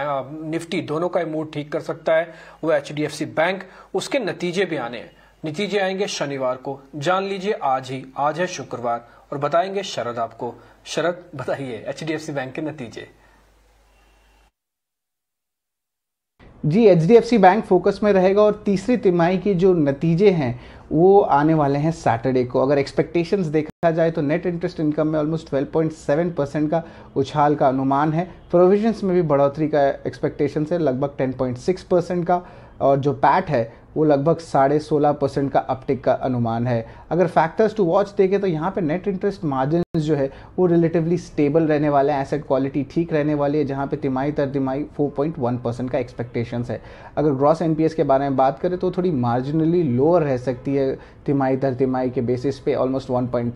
Nifty दोनों का mood ठीक कर सकता है वो एच बैंक उसके नतीजे भी आने हैं नतीजे आएंगे शनिवार को जान लीजिए आज ही आज है शुक्रवार और बताएंगे शरद आपको शरद बताइए एच बैंक के नतीजे जी H D F C bank focus में रहेगा और तीसरी तिमाही के जो नतीजे हैं वो आने वाले हैं सैटरडे को अगर एक्सपेक्टेशंस देखा जाए तो नेट इंटरेस्ट इनकम में ऑलमोस्ट 12.7 परसेंट का उछाल का अनुमान है प्रोविजंस में भी बढ़ोतरी का एक्सपेक्टेशन है लगभग 10.6 परसेंट का और जो पैट है वो लगभग साढ़े सोलह परसेंट का अपटिक का अनुमान है अगर फैक्टर्स टू वॉच देखें तो यहाँ पे नेट इंटरेस्ट मार्जिन जो है वो रिलेटिवली स्टेबल रहने वाले हैं एसेट क्वालिटी ठीक रहने वाली है जहाँ पे तिमाही तर तिमाही वन परसेंट का एक्सपेक्टेशंस है अगर ग्रॉस एन के बारे में बात करें तो थोड़ी मार्जिनली लोअर रह सकती है तिमाही तर तिमाही के बेसिस पे ऑलमोस्ट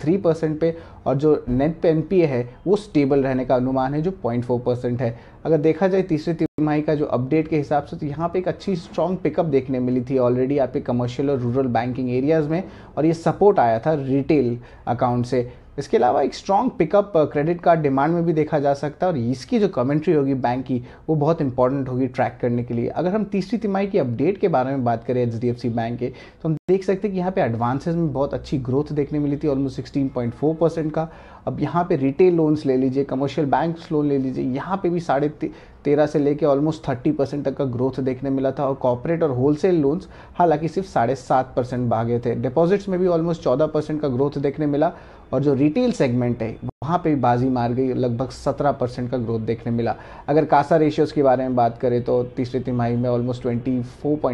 थ्री परसेंट पे और जो नेट एन है वो स्टेबल रहने का अनुमान है जो पॉइंट परसेंट है अगर देखा जाए तीसरे तिमाही का जो अपडेट के हिसाब से तो यहाँ पे एक अच्छी स्ट्रॉन्ग पिकअप देखने मिली थी ऑलरेडी आपके कमर्शियल और रूरल बैंकिंग एरियाज़ में और ये सपोर्ट आया था रिटेल अकाउंट से इसके अलावा एक strong pickup credit card demand में भी देखा जा सकता है और इसकी जो कमेंट्री होगी बैंक की वो बहुत इंपॉर्टेंट होगी ट्रैक करने के लिए अगर हम तीसरी तिमाही की अपडेट के बारे में बात करें एच बैंक के तो हम देख सकते हैं कि यहाँ पे एडवांसेज में बहुत अच्छी ग्रोथ देखने मिली थी almost sixteen point four percent का अब यहाँ पे रिटेल लोन्स ले लीजिए कमर्शियल बैंक्स लोन ले लीजिए यहाँ पे भी साढ़े तेरह से लेकर ऑलमोस्ट थर्टी परसेंट तक का ग्रोथ देखने मिला था और कॉपरेट और होलसेल लोन्स हालांकि सिर्फ साढ़े सात परसेंट भागे थे डिपॉजिट्स में भी ऑलमोस्ट चौदह परसेंट का ग्रोथ देखने मिला और जो रिटेल सेगमेंट है वहाँ पे भी बाजी मार गई लगभग सत्रह परसेंट का ग्रोथ देखने मिला अगर कासा रेशियोज़ के बारे में बात करें तो तीसरे तिमाही में ऑलमोस्ट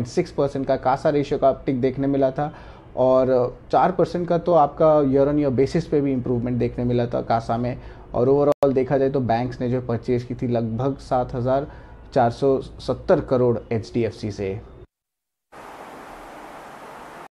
सिक्स परसेंट का कासा रेशियो का अपटिक देखने मिला था और चार परसेंट का तो आपका ईयर ऑन ईयर बेसिस पे भी इम्प्रूवमेंट देखने मिला था कासा में और ओवरऑल देखा जाए तो बैंक्स ने जो परचेज की थी लगभग सात हज़ार चार सौ सत्तर करोड़ एच से